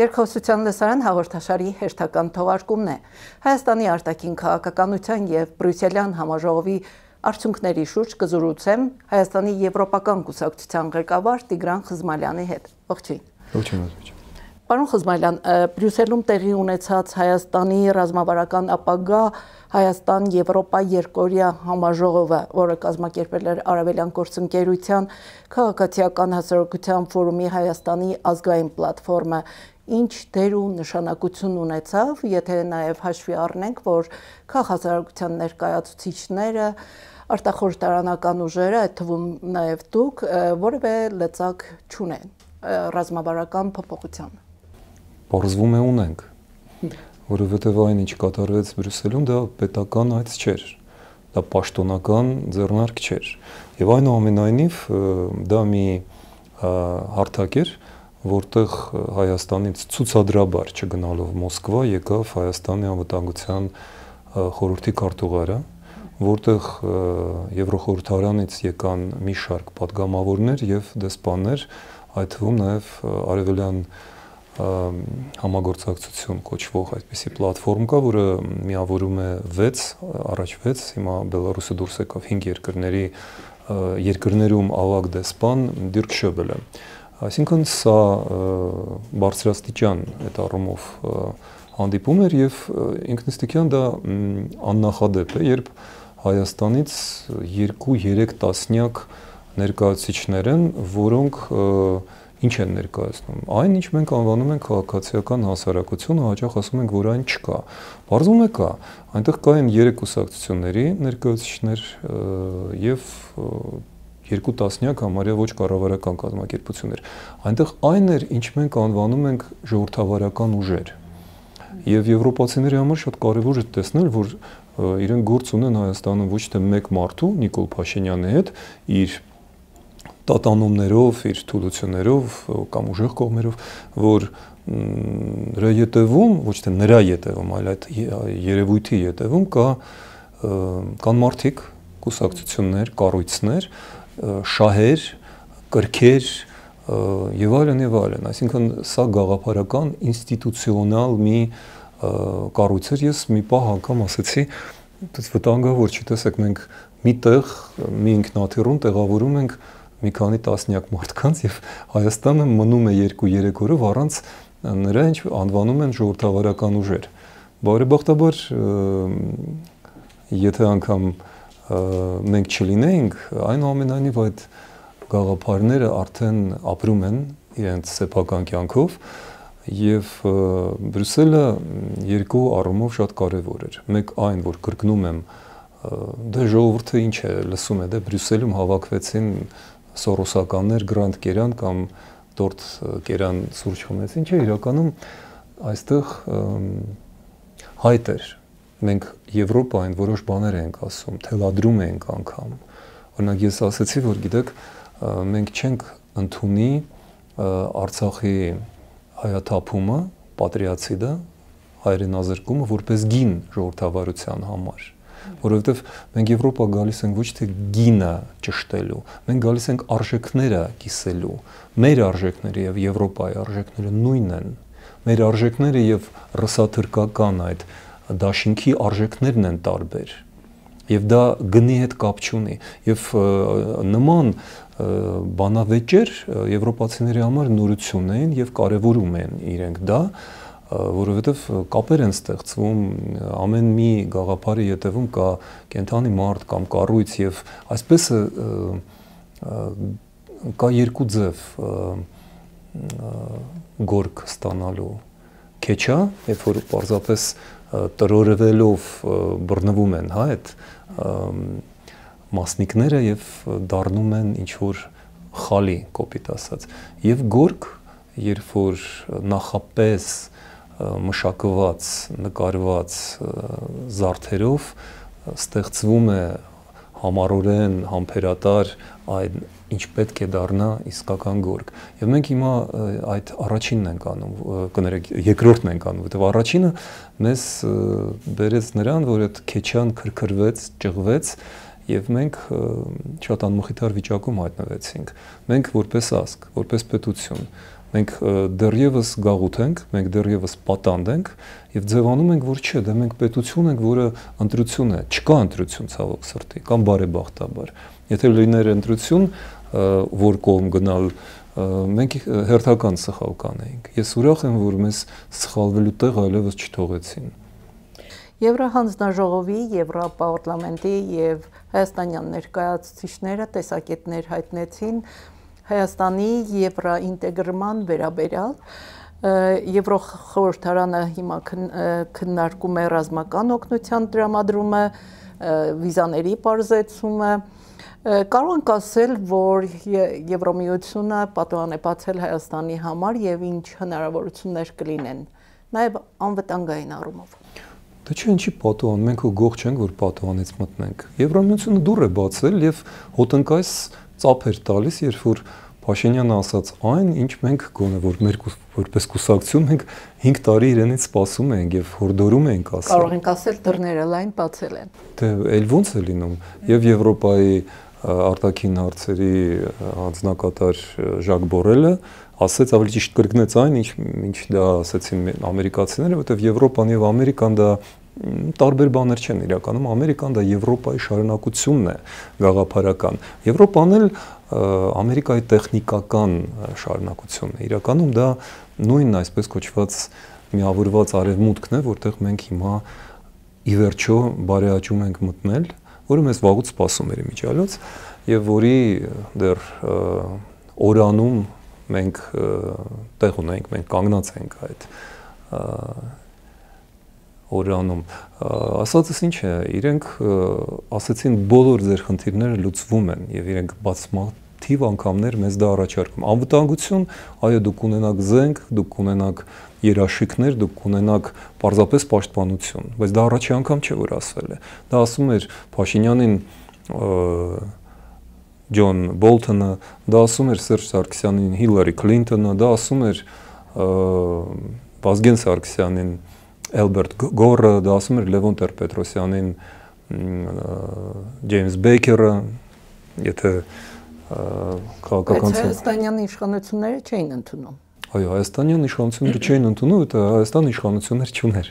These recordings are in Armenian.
Երկխոսության լսարան հաղորդաշարի հերթական թողարկումն է։ Հայաստանի արտաքին քաղաքականության եւ Բրյուսելյան համաժողովի արդյունքների շուրջ կզրուցեմ Հայաստանի եվրոպական կուսակցության ղեկավար Տիգրան Խզմալյանի հետ։ Ողջույն։ Ողջույն, ողջույն։ Պարոն Խզմալյան, Բրյուսելում տեղի ունեցած Հայաստանի ռազմավարական ապագա Հայաստան-Եվրոպա երկօրյա համաժողովը, որը կազմակերպել էր Արևելյան գործընկերության քաղաքացիական հասարակության ֆորումի Հայաստանի ազգային պլատֆորմը, ինչ դեր ու նշանակություն ունեցավ, եթե նաև հաշվի առնենք, որ քաղաքացիական ներկայացուցիչները արտախորհրդարանական ուժերը, այդ թվում նաև դուք, որևէ լծակ չունեն ռազմավարական փոփոխության։ Բարձվում է ունենք որովհետև այն ինչ կատարվեց Բրյուսելում դա պետական այց չէր դա պաշտոնական ձեռնարկ չէր եւ այնուամենայնիվ դա մի հարթակ էր որտեղ Հայաստանից ցուցադրաբար չգնալով Մոսկվա եկավ Հայաստանի անվտանգության խորհրդի քարտուղարը որտեղ Եվրոխորհրդարանից եկան մի շարք падգամավորներ եւ դեսպաններ այդ թվում նաեւ արևելյան և համագործակցություն կոչվող այդպիսի պլատֆորմ կա, որը միավորում է 6, առաջ 6, հիմա Բելարուսը դուրս եկավ 5 երկրների երկրներում ավագ դեսպան Դիրք Շոբելը։ Այսինքն սա բարձրաստիճան այդ առումով հանդիպում էր եւ ինքնիստիկյան դա աննախադեպ է, երբ Հայաստանից 2-3 տասնյակ ներկայացիչներ են, որոնք և, ինչ են ներկայացնում։ Այն, ինչ մենք անվանում ենք քաղաքացիական հասարակությունը, հաճախ ասում ենք, որ այն չկա։ Բարձում է կա։ Այնտեղ կա են երեք ուսակցությունների ներկայացուցիչներ եւ երկու տասնյակ համարյա ոչ կառավարական կազմակերպություններ։ Այնտեղ այն էր, ինչ մենք անվանում ենք ժողովրդավարական ուժեր։ Եվ եվրոպացիների համար շատ կարևոր է տեսնել, որ իրենք գործ ունեն Հայաստանում ոչ թե մեկ մարդու Նիկոլ Փաշինյանի հետ իր տատանումներով, իր թուլություններով կամ ուժեղ կողմերով, որ նրա յետևում, ոչ թե նրա յետևում, այլ այդ երևույթի յետևում կա կան մարդիկ, կուսակցություններ, կառույցներ, շահեր, կրքեր եւ այլն եւ այլն, այսինքն սա գաղափարական ինստիտուցիոնալ մի կառույց էր, ես մի պահ անգամ ասացի, այդպես վտանգավոր չի, տեսեք մենք միտեղ մի ինքնաթիռում տեղավորում ենք մի մի քանի տասնյակ մարդկանց եւ Հայաստանը մնում է 2-3 օրով առանց նրա ինչ անվանում են ժողովրդավարական ուժեր։ Բարեբախտաբար եթե անգամ մենք չլինեինք, այնուամենայնիվ այդ գաղափարները արդեն ապրում են իրենց սեփական կյանքով եւ Բրյուսելը երկու առումով շատ կարեւոր էր։ Մեկ այն, որ կրկնում եմ, դե ժողովուրդը ինչ է լսում է, դե Բրյուսելում հավաքվեցին սորոսականներ գրանտ կերան կամ տորտ կերան սուրճ խմեցին, չէ, իրականում այստեղ հայտ էր։ Մենք Եվրոպային որոշ բաներ ենք ասում, թելադրում ենք անգամ։ Օրինակ ես ասացի, որ գիտեք, մենք չենք ընդունի Արցախի հայաթափումը, պատրիացիդը, հայրենազրկումը որպես գին ժողովրդավարության համար որովհետև մենք Եվրոպա գալիս ենք ոչ թե գինը ճշտելու, մենք գալիս ենք արժեքները կիսելու։ Մեր արժեքները եւ Եվրոպայի արժեքները նույնն են։ Մեր արժեքները եւ ռուսաթրկական այդ դաշինքի արժեքներն են տարբեր։ Եվ դա գնի հետ կապ չունի։ Եվ նման բանավեճեր եվրոպացիների համար նորություն են եւ կարեւորում են իրենք դա, և, որովհետև կապեր են ստեղծվում ամեն մի գաղափարի յետևում կա կենթանի մարդ կամ կառույց եւ այսպես կա երկու ձև գորք ստանալու քեչա, երբ որ պարզապես տրորվելով բռնվում են, հա, այդ մասնիկները եւ դառնում են ինչ որ խալի կոպիտ ասած։ Եվ գորք, երբ որ նախապես մշակված, նկարված զարդերով ստեղծվում է համառորեն համբերատար այդ ինչ պետք է դառնա իսկական գորգ։ Եվ մենք հիմա այդ առաջինն ենք անում, կներեք, երկրորդն ենք անում, որտեղ առաջինը մեզ բերեց նրան, որ այդ քեչան քրքրվեց, ճղվեց եւ մենք շատ անմխիթար վիճակում հայտնվեցինք։ Մենք որպես ազգ, որպես պետություն, մենք դեռևս գաղութ ենք, մենք դեռևս պատանդ ենք եւ ձևանում ենք, որ չէ, դա դե մենք պետություն ենք, որը ընտրություն է, չկա ընտրություն ցավոք սրտի, կամ բարեբախտաբար։ Եթե լիներ ընտրություն, որ կողմ գնալ մենք հերթական սխալ կանեինք։ Ես ուրախ եմ, որ մեզ սխալվելու տեղ այլևս չթողեցին։ Եվրահանձնաժողովի, Եվրոպարլամենտի եւ Հայաստանյան ներկայացուցիչները տեսակետներ հայտնեցին, Հայաստանի եվրոինտեգրման վերաբերյալ Եվրոխորհրդարանը հիմա քննարկում է ռազմական օգնության դրամադրումը, վիզաների բարձեցումը, կարող ենք ասել, որ Եվրոմիությունը պատուհան է բացել Հայաստանի համար եւ ինչ հնարավորություններ կլինեն, նաեւ անվտանգային առումով։ Դե չէ, ինչի պատուհան, մենք ու գող չենք, որ պատուհանից մտնենք։ Եվրոմիությունը դուռ է բացել եւ հոտնկայս ծափ էր տալիս, երբ որ Փաշինյանը ասաց այն, ինչ մենք գոնե որ մեր որպես կուսակցություն մենք 5 տարի իրենից սպասում ենք եւ հորդորում ենք ասել։ Կարող ենք ասել դռները լայն բացել են։ Դե, այլ ո՞նց է լինում։ Եվ Եվրոպայի արտաքին հարցերի անձնակատար Ժակ Բորելը ասեց ավելի ճիշտ կրկնեց այն, ինչ ինչ դա ասեցին ամերիկացիները, որովհետև Եվրոպան եւ Ամերիկան դա տարբեր բաներ չեն իրականում ամերիկան դա եվրոպայի շարունակությունն է գաղափարական եվրոպան էլ ամերիկայի տեխնիկական շարունակությունն է իրականում դա նույնն այսպես կոչված միավորված արևմուտքն է որտեղ մենք հիմա ի վերջո բարեաճում ենք մտնել որը մեզ վաղուց սпасում էր միջալոց եւ որի դեռ օրանում մենք տեղ ունենք մենք կանգնած ենք այդ օրանում ասածս ինչ է իրենք ասացին բոլոր ձեր խնդիրները լուծվում են եւ իրենք բացմաթիվ անգամներ մեզ դա առաջարկում անվտանգություն այո դուք ունենաք զենք դուք ունենաք երաշխիքներ դուք կունենաք պարզապես պաշտպանություն բայց դա առաջի անգամ չէ որ ասվել է դա ասում էր Փաշինյանին Ջոն Բոլթոնը, դա ասում էր Սերժ Սարգսյանին, Հիլարի Քլինտոնը, դա ասում էր Վազգեն Սարգսյանին, Էլբերտ Գորը, դա ասում էր Լևոն Տեր-Պետրոսյանին, Ջեյմս Բեյքերը, եթե քաղաքական Հայաստանյան իշխանությունները չէին ընդունում։ Այո, Հայաստանյան իշխանությունները չէին ընդունում, դա Հայաստան իշխանություններ չուներ։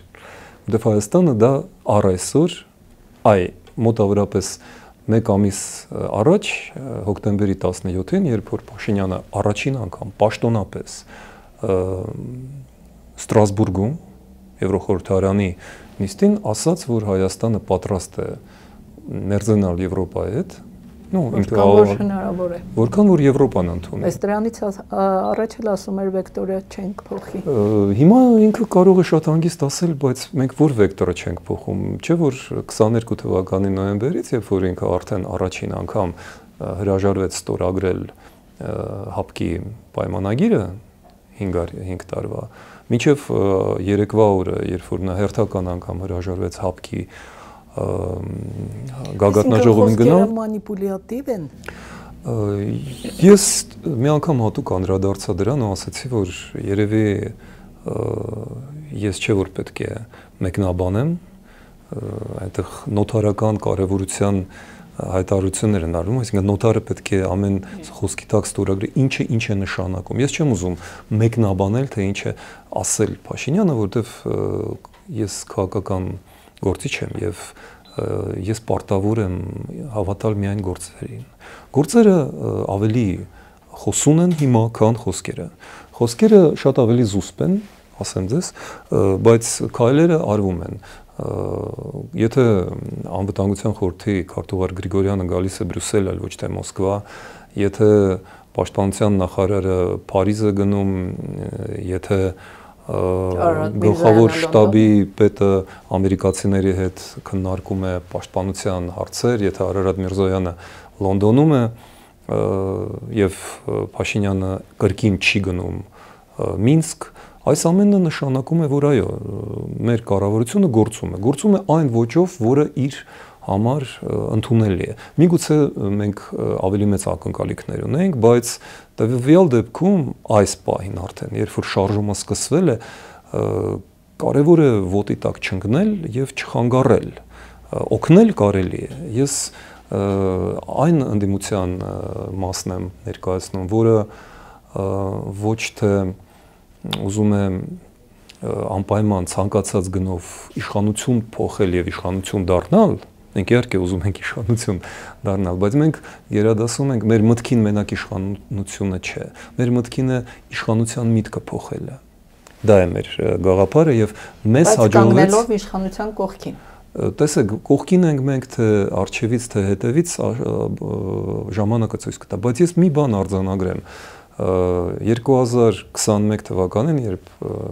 Որտեվ Հայաստանը դա առ այսօր, այ մոտավորապես 1 ամիս առաջ հոկտեմբերի 17-ին, երբ որ Փաշինյանը առաջին անգամ պաշտոնապես Ստրասբուրգում Եվրոխորհրդարանի նիստին ասաց, որ Հայաստանը պատրաստ է ներձնալ Եվրոպայի հետ, Ну, ինքնավար հնարավոր է։ Որքան որ Եվրոպան ընդունում։ Այս դրանից առաջ էլ ասում էր վեկտորը չենք փոխի։ Հիմա ինքը կարող է շատ հանգիստ ասել, բայց մենք որ վեկտորը չենք փոխում, չէ՞ որ 22 թվականի նոյեմբերից, երբ որ ինքը արդեն առաջին անգամ հրաժարվեց ստորագրել հապկի պայմանագիրը 5 5 տարվա Մինչև երեկվա օրը, երբ որ նա հերթական անգամ հրաժարվեց հապկի գագաթնաժողովին գնալ, մանիպուլյատիվ են։ Ես մի անգամ հատուկ անդրադարձա դրան ու ասացի, որ երևի ես չէ որ պետք է մեկնաբանեմ այդտեղ նոթարական կարևորության հայտարարություններ են արվում, այսինքն նոտարը պետք է ամեն խոսքի տակ ստորագրի, ինչը ինչ է նշանակում։ Ես չեմ ուզում մեկնաբանել, թե ինչ է ասել Փաշինյանը, որովհետև ես քաղաքական գործիչ եմ եւ ես պարտավոր եմ հավատալ միայն գործերին։ Գործերը ավելի խոսուն են հիմա, քան խոսքերը։ Խոսքերը շատ ավելի զուսպ են, ասեմ ձեզ, բայց քայլերը արվում են։ Եթե անվտանգության խորհրդի քարտուղար Գրիգորյանը գալիս է Բրյուսել, այլ ոչ թե Մոսկվա, եթե պաշտպանության նախարարը Փարիզը գնում, եթե գլխավոր շտաբի պետը ամերիկացիների հետ քննարկում է պաշտպանության հարցեր, եթե Արարատ Միրզոյանը Լոնդոնում է եւ Փաշինյանը կրկին չի գնում Մինսկ, Այս ամենը նշանակում է, որ այո, մեր կառավարությունը գործում է, գործում է այն ոճով, որը իր համար ընդունելի է։ Միգուցե մենք ավելի մեծ ակնկալիքներ ունենք, բայց տվյալ դեպքում այս պահին արդեն, երբ որ շարժումը սկսվել է, կարևոր է ոտի տակ չընկնել եւ չխանգարել։ Օգնել կարելի է։ Ես այն ընդդիմության մասն եմ ներկայացնում, որը ոչ թե դե ուզում է անպայման ցանկացած գնով իշխանություն փոխել եւ իշխանություն դառնալ, մենք իհարկե ուզում ենք իշխանություն դառնալ, բայց մենք երադասում ենք մեր մտքին մենակ իշխանությունը չէ։ Մեր մտքինը իշխանության միտքը փոխելը։ Դա է մեր գաղափարը եւ մեզ հաջողվեց Բայց կանգնելով իշխանության կողքին տեսեք կողքին ենք մենք թե արջևից թե հետևից ժամանակը ցույց կտա բայց ես մի բան արձանագրեմ 2021 թվականին, երբ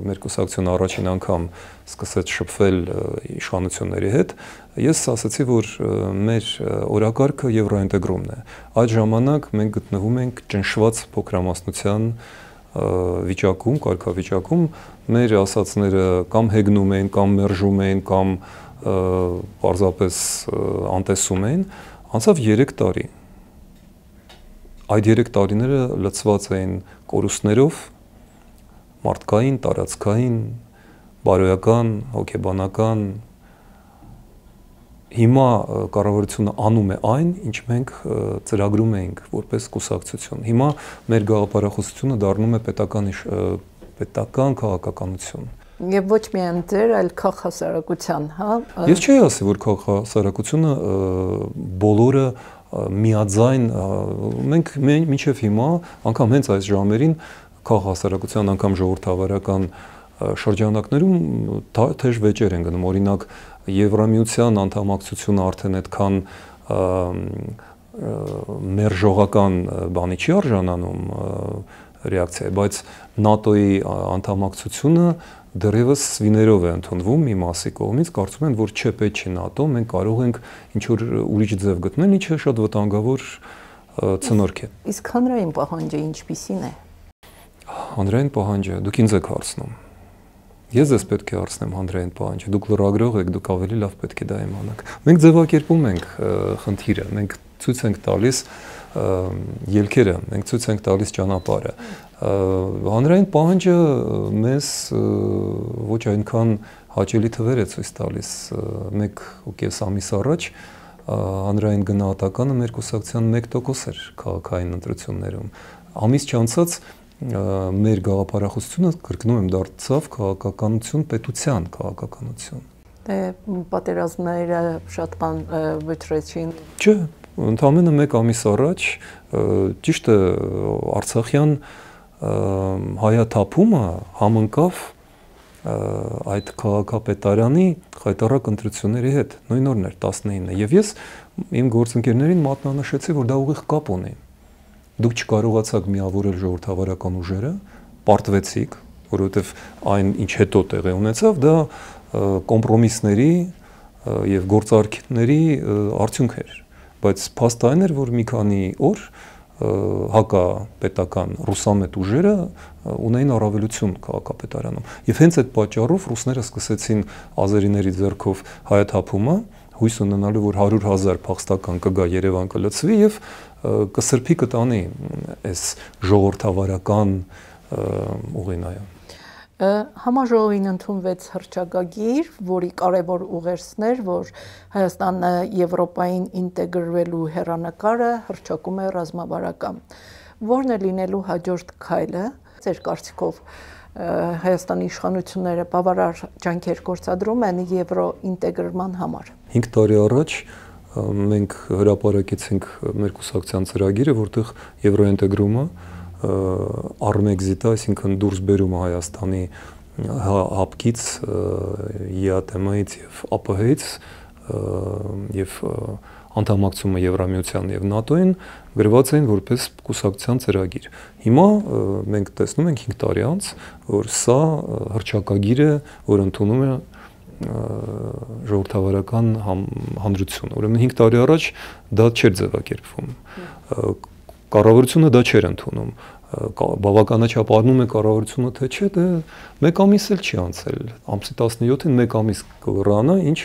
մեր կուսակցությունը առաջին անգամ սկսեց շփվել իշխանությունների հետ, ես ասացի, որ մեր օրակարգը եվրոինտեգրումն է։ Այդ ժամանակ մենք գտնվում ենք ճնշված փոքրամասնության վիճակում, կարգավիճակում մեր ասացները կամ հեգնում էին, կամ մերժում էին, կամ պարզապես անտեսում էին։ Անցավ 3 տարի, Այդ 3 տարիները լցված էին կորուստներով, մարդկային, տարածքային, բարոյական, հոգեբանական, հիմա կառավարությունը անում է այն, ինչ մենք ծրագրում էինք որպես կուսակցություն։ Հիմա մեր գաղափարախոսությունը դառնում է պետական պետական քաղաքականություն։ Եվ ոչ միայն ձեր, այլ քաղաքասարակության, հա։ Ես չի ասի, որ քաղաքասարակությունը բոլորը միաձայն մենք մինչև հիմա անգամ հենց այս ժամերին քաղաք հասարակության անգամ ժողովրդավարական շրջանակներում թեժ վեճեր են գնում օրինակ Եվրամիության անդամակցությունը արդեն այդքան մեր ժողական բանի չի արժանանում ռեակցիա, բայց ՆԱՏՕ-ի անդամակցությունը դեռևս սվիներով է ընդունվում մի մասի կողմից, կարծում են, որ չէ պետք չի ՆԱՏՕ, մենք կարող ենք ինչ որ ուրիշ ձև գտնել, ինչը շատ վտանգավոր ցնորք է։ Իսկ հանրային պահանջը ինչպիսին է։ Հանրային պահանջը, դուք ինձ եք հարցնում։ Ես ես պետք է հարցնեմ հանրային պահանջը։ Դուք լրագրող եք, դուք ավելի լավ պետք է դա իմանաք։ Մենք ձևակերպում ենք խնդիրը, մենք ցույց ենք տալիս ելքերը, մենք ցույց ենք տալիս ճանապարհը հանրային պահանջը մեզ ոչ այնքան հաճելի թվեր է ցույց տալիս 1.5 ամիս առաջ հանրային գնահատականը մեր կուսակցության 1% էր քաղաքային ընտրություններում ամիս չանցած մեր գաղափարախոսությունը կրկնում եմ դարձավ քաղաքականություն պետության քաղաքականություն դե պատերազմները շատ բան վճռեցին չէ ընդամենը 1 ամիս առաջ ճիշտ է արցախյան հայաթափումը համընկավ այդ քաղաքապետարանի հայտարարակ ընտրությունների հետ նույն օրն էր 19-ը եւ ես իմ գործընկերներին մատնանշեցի որ դա ուղիղ կապ ունի դուք չկարողացաք միավորել ժողովրդավարական ուժերը պարտվեցիք որովհետեւ այն ինչ հետո տեղի ունեցավ դա կոմպրոմիսների եւ գործարքների արդյունք էր բայց փաստային էր որ մի քանի օր որ հակապետական ռուսամետ ուժերը ունեին առավելություն քաղաքապետարանում։ Եվ հենց այդ պատճառով ռուսները սկսեցին ազերիների ձեռքով հայաթափումը, հույս ունենալու որ 100.000 փախստական կգա Երևան կլցվի եւ կսրբի կտանի այս ժողովրդավարական ուղին այո Համաժողովին ընդունվեց հրճագագիր, որի կարևոր ուղերձն էր, որ Հայաստանը Եվրոպային ինտեգրվելու հերանեկարը հրճակում է ռազմավարական։ Որն է լինելու հաջորդ քայլը, ծեր կարծիքով Հայաստանի իշխանությունները բավարար ջանքեր գործադրում են եվրո ինտեգրման համար։ 5 տարի առաջ մենք հրապարակեցինք մեր կուսակցության ծրագիրը, որտեղ եվրոինտեգրումը եվրո Արմեքզիտը, այսինքն դուրս բերումը Հայաստանի հապկից ԵԱՏՄ-ից եւ ԱՊՀ-ից եւ անդամակցումը Եվրամիության եւ ՆԱՏՕ-ին գրված էին որպես կուսակցության ծրագիր։ Հիմա մենք տեսնում ենք 5 տարի անց, որ սա հրճակագիր է, որ ընդունում է ժողովրդավարական համ, հանրությունը։ Ուրեմն 5 տարի առաջ դա չէր ձևակերպվում։ Կառավարությունը դա չէր ընդունում բավականաչափ առնում է կառավարությունը թե չէ, դա դե մեկ ամիս էլ չի անցել։ Ամսի 17-ին մեկ ամիս կվրանա, ինչ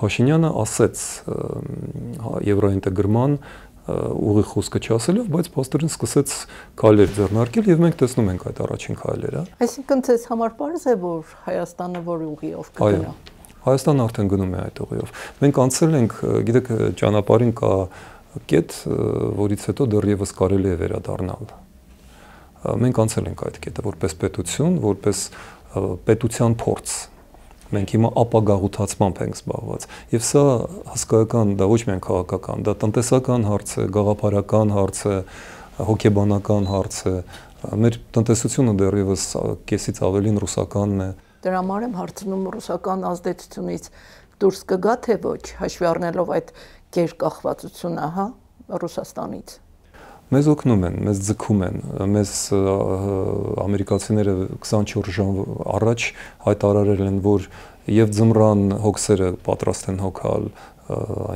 Փաշինյանը ասեց հա, եվրոինտեգրման ուղի խոսքը չասելով, բայց փաստորեն սկսեց քայլեր ձեռնարկել եւ մենք տեսնում ենք այդ առաջին քայլերը։ Այսինքն ցես համար པարզ է, որ Հայաստանը որ ուղիով կգնա։ Այո։ Հայաստանը արդեն գնում է այդ ուղիով։ Մենք անցել ենք, գիտեք, ճանապարհին կա կետ, որից հետո դեռևս կարելի է վերադառնալ։ Մենք անցել ենք այդ կետը որպես պետություն, որպես պետության փորձ մենք հիմա ապագաղութացմամբ ենք զբաղված եւ սա հսկայական դա ոչ միայն քաղաքական դա տնտեսական հարց է գաղափարական հարց է հոգեբանական հարց է մեր տնտեսությունը դեռևս կեսից ավելին ռուսականն է դրա համար եմ հարցնում ռուսական ազդեցությունից դուրս կգա թե ոչ հաշվի առնելով այդ գերկախվածությունը, հա, Ռուսաստանից։ Մեզ օգնում են, մեզ ձգում են, մեզ ամերիկացիները 24 ժամ առաջ հայտարարել են, որ եւ ձմռան հոգսերը պատրաստ են հոգալ,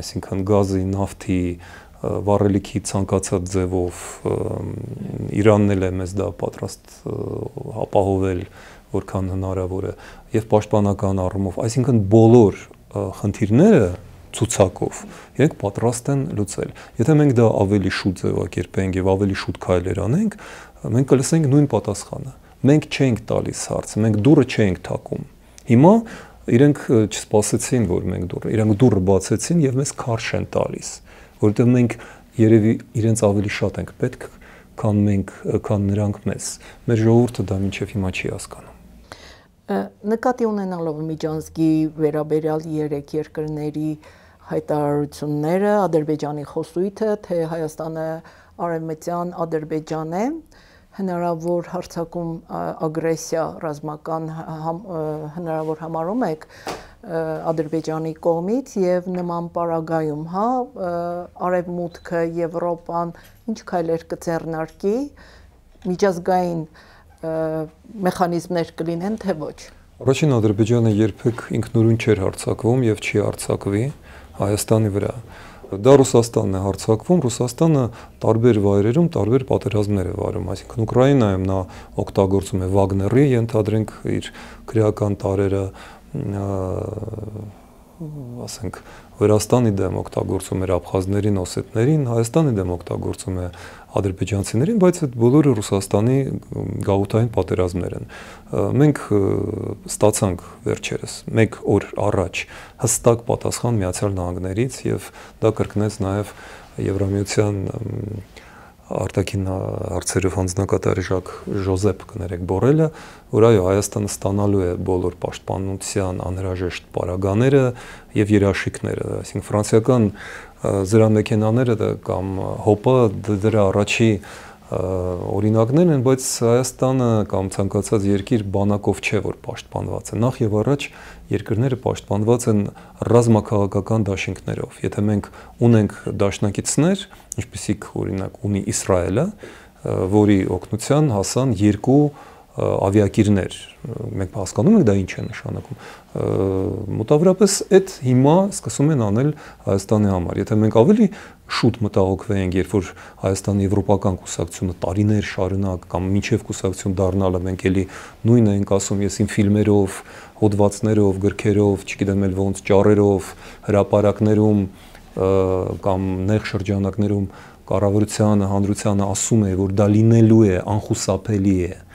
այսինքն գազի, նավթի, վառելիքի ցանկացած ձևով Իրանն էլ է մեզ դա պատրաստ ապահովել որքան հնարավոր է եւ պաշտպանական առումով այսինքն բոլոր խնդիրները ցուցակով։ Իրենք պատրաստ են լուծել։ Եթե մենք դա ավելի շուտ ձևակերպենք եւ ավելի շուտ քայլեր անենք, մենք կլսենք նույն պատասխանը։ Մենք չենք տալիս հարցը, մենք դուրը չենք թակում։ Հիմա իրենք չսպասեցին, որ մենք դուրը, իրենք դուրը բացեցին եւ մեզ քարշ են տալիս, որովհետեւ մենք երևի իրենց ավելի շատ ենք պետք, քան մենք, քան նրանք մեզ։ Մեր ժողովուրդը դա մինչեւ հիմա չի հասկանում նկատի ունենալով միջանցքի վերաբերյալ երեք երկրների եր հայտարարությունները, Ադրբեջանի խոսույթը, թե Հայաստանը արևմտյան Ադրբեջան է, հնարավոր հարցակում ագրեսիա ռազմական համ, հնարավոր համարում եք Ադրբեջանի կողմից եւ նման պարագայում, հա, արևմուտքը, Եվրոպան ինչ քայլեր կձեռնարկի միջազգային մեխանիզմներ կլինեն թե ոչ։ Առաջին Ադրբեջանը երբեք ինքնուրույն չէր հարցակվում եւ չի հարցակվի։ և Հայաստանի վրա։ Դա Ռուսաստանն է հարցակվում, Ռուսաստանը տարբեր վայրերում տարբեր պատերազմներ է վարում, այսինքն Ուկրաինայում նա օգտագործում է Վագների, ենթադրենք իր քրեական տարերը, ասենք Վրաստանի դեմ օգտագործում էր աբխազներին, օսետներին, Հայաստանի դեմ օգտագործում է ադրբեջանցիներին, բայց այդ բոլորը Ռուսաստանի գաղութային պատերազմներ են։ Մենք ստացանք վերջերս 1 օր առաջ հստակ պատասխան Միացյալ Նահանգներից եւ դա կրկնեց նաեւ Եվրամիության արտաքին հա, հարցերով հանձնակատարի Ժակ Ժոզեփ կներեք Բորելը, որ այո, Հայաստանը ստանալու է բոլոր պաշտպանության անհրաժեշտ պարագաները եւ երաշխիքները, այսինքն ֆրանսիական զրամեքենաները կամ հոպը դրա առաջի օրինակներն են, բայց Հայաստանը կամ ցանկացած երկիր բանակով չէ, որ պաշտպանված է։ Նախ եւ առաջ երկրները պաշտպանված են ռազմաքաղաքական դաշինքներով։ Եթե մենք ունենք դաշնակիցներ, ինչպիսիք օրինակ ունի Իսրայելը, որի օկնության հասան երկու ավիակիրներ։ Մենք հասկանում ենք դա ինչ է նշանակում։ Մոտավորապես այդ հիմա սկսում են անել Հայաստանի համար։ Եթե մենք ավելի շուտ մտահոգվենք, երբ որ Հայաստանի եվրոպական կուսակցությունը տարիներ շարունակ կամ միջև կուսակցություն դառնալը մենք էլի նույնն ենք ասում, ես իմ ֆիլմերով, հոդվածներով, գրքերով, չգիտեմ էլ ոնց ճառերով, հրապարակներում կամ նեղ շրջանակներում կառավարությանը, հանրությանը ասում է, որ դա լինելու է, անխուսափելի է։ Ա,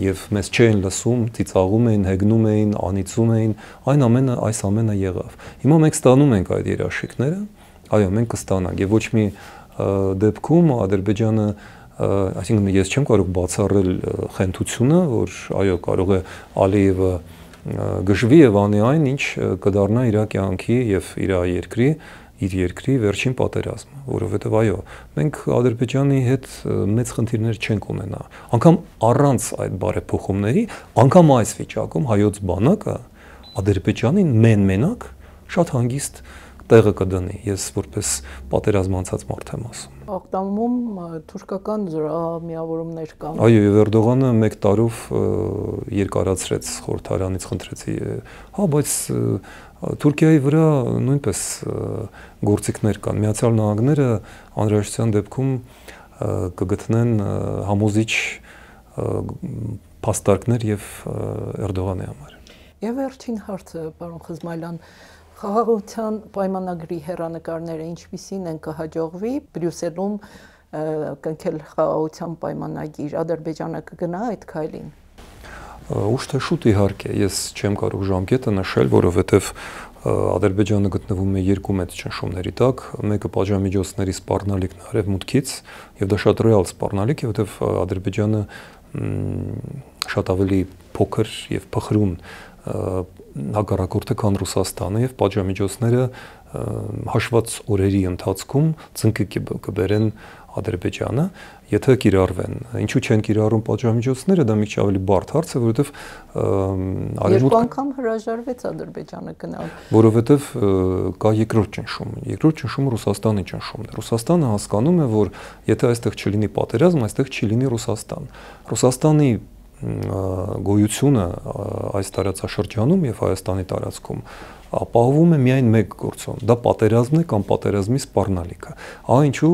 եւ մեզ չէին լսում, ծիծաղում էին, հեգնում էին, անիծում էին, այն ամենը այս ամենը եղավ։ Հիմա մենք ստանում ենք այդ երաշխիքները, այո, մենք կստանանք եւ ոչ մի դեպքում Ադրբեջանը այսինքն ես չեմ կարող բացառել խենթությունը, որ այո, կարող է Ալիևը գժվի եւ անի այն, ինչ կդառնա իր կյանքի եւ իր երկրի իր երկրի վերջին պատերազմը, որովհետև այո, մենք Ադրբեջանի հետ մեծ խնդիրներ չենք ունենա։ Անկամ առանց այդ բարեփոխումների, անկամ այս վիճակում հայոց բանակը Ադրբեջանին մեն-մենակ շատ հանգիստ տեղը կդնի, ես որպես պատերազմ անցած մարդ եմ ասում։ Աղտամում թուրքական զորամիավորումներ կան։ Այո, եւ Էրդողանը 1 տարով երկարացրեց խորհրդարանից խնդրեցի։ Հա, բայց Թուրքիայի վրա նույնպես գործիքներ կան։ Միացյալ Նահանգները անհրաժեշտության դեպքում կգտնեն համոզիչ փաստարկներ եւ Էրդողանի համար։ Եվ վերջին հարցը, պարոն Խզմայլյան, խաղաղության պայմանագրի հերանեկարները ինչպիսին են կհաջողվի Բրյուսելում կնքել խաղաղության պայմանագիր։ Ադրբեջանը կգնա այդ քայլին ուշ թե շուտ իհարկե ես չեմ կարող ժամկետը նշել, որովհետև Ադրբեջանը գտնվում է երկու մեծ ճնշումների տակ, մեկը պատժամիջոցների սպառնալիքն արևմուտքից, եւ դա շատ ռեալ սպառնալիք է, որովհետեւ Ադրբեջանը շատ ավելի փոքր եւ փխրուն հակառակորդը կան Ռուսաստանը եւ պատժամիջոցները հաշված օրերի ընթացքում ծնկը կբերեն Ադրբեջանը, եթե կիրառվեն։ Ինչու չեն կիրառում պատժամիջոցները, դա մի քիչ ավելի բարդ հարց է, որովհետև արևմուտքը երկու անգամ հրաժարվեց Ադրբեջանը գնալ։ Որովհետև կա երկրորդ ճնշում։ Երկրորդ ճնշումը Ռուսաստանի ճնշումն է։ Ռուսաստանը հասկանում է, որ եթե այստեղ չլինի պատերազմ, այստեղ չլինի Ռուսաստան։ Ռուսաստանի գոյությունը այս տարածաշրջանում եւ Հայաստանի տարածքում ապահովում է միայն մեկ գործոն՝ դա պատերազմն է կամ պատերազմի սպառնալիքը։ Ահա ինչու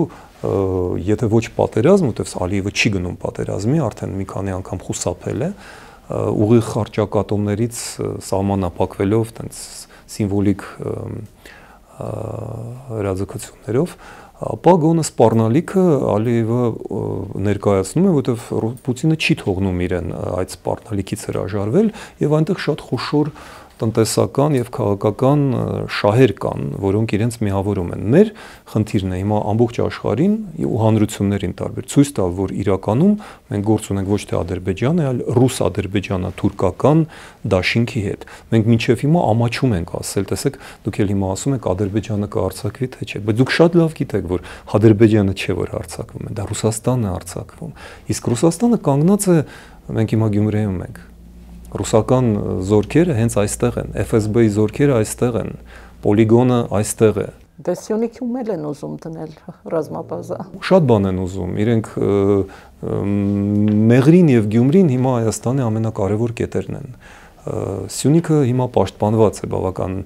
եթե ոչ պատերազմ, որտեղ Ալիևը չի գնում պատերազմի, արդեն մի քանի անգամ խուսափել է ուղիղ խարճակատումներից սահմանափակվելով, տենց սիմվոլիկ հրաձգություններով, ապա գոնը սպառնալիքը Ալիևը ներկայացնում է, որովհետև Պուտինը չի թողնում իրեն այդ սպառնալիքից հրաժարվել եւ այնտեղ շատ խոշոր տնտեսական եւ քաղաքական շահեր կան, որոնք իրենց միավորում են։ Մեր խնդիրն է հիմա ամբողջ աշխարհին ու հանրություններին տարբեր ցույց տալ, որ իրականում մենք գործ ունենք ոչ թե Ադրբեջանի, այլ ռուս-ադրբեջանա թուրքական դաշինքի հետ։ Մենք մինչև հիմա ամաչում ենք ասել, տեսեք, դուք էլ հիմա ասում եք Ադրբեջանը կհարցակվի թե չէ, բայց դուք շատ լավ գիտեք, որ Ադրբեջանը չէ որ հարցակվում է, դա Ռուսաստանն է հարցակվում։ Իսկ Ռուսաստանը կանգնած է մենք հիմա Գյումրիում ենք ռուսական զորքերը հենց այստեղ են, FSB-ի զորքերը այստեղ են, Պոլիգոնը այստեղ է։ Դե Սյունիքում էլ են ուզում դնել ռազմապազա։ Շատ բան են ուզում։ Իրենք Մեղրին եւ Գյումրին հիմա Հայաստանի ամենակարևոր կետերն են։ Սյունիքը հիմա պաշտպանված է բավական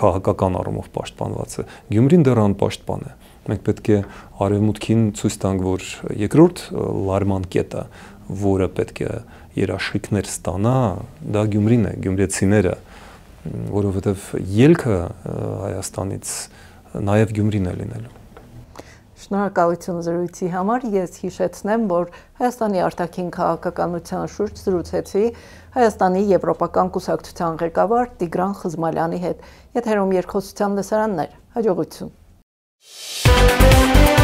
քաղաքական առումով պաշտպանված է։ Գյումրին դեռ անպաշտպան է։ Մենք պետք է արևմուտքին ցույց տանք, որ երկրորդ լարման կետը որը պետք է երաշխիքներ ստանա, դա Գյումրին է, գյումրեցիները, որովհետև ելքը Հայաստանից նաև Գյումրին է լինելու։ Շնորհակալություն զրույցի համար։ Ես հիշեցնեմ, որ Հայաստանի արտաքին քաղաքականության շուրջ զրուցեցի Հայաստանի Եվրոպական կուսակցության ղեկավար Տիգրան Խզմալյանի հետ։ Եթերում երկխոսության լսարաններ։ Հաջողություն։ Thank you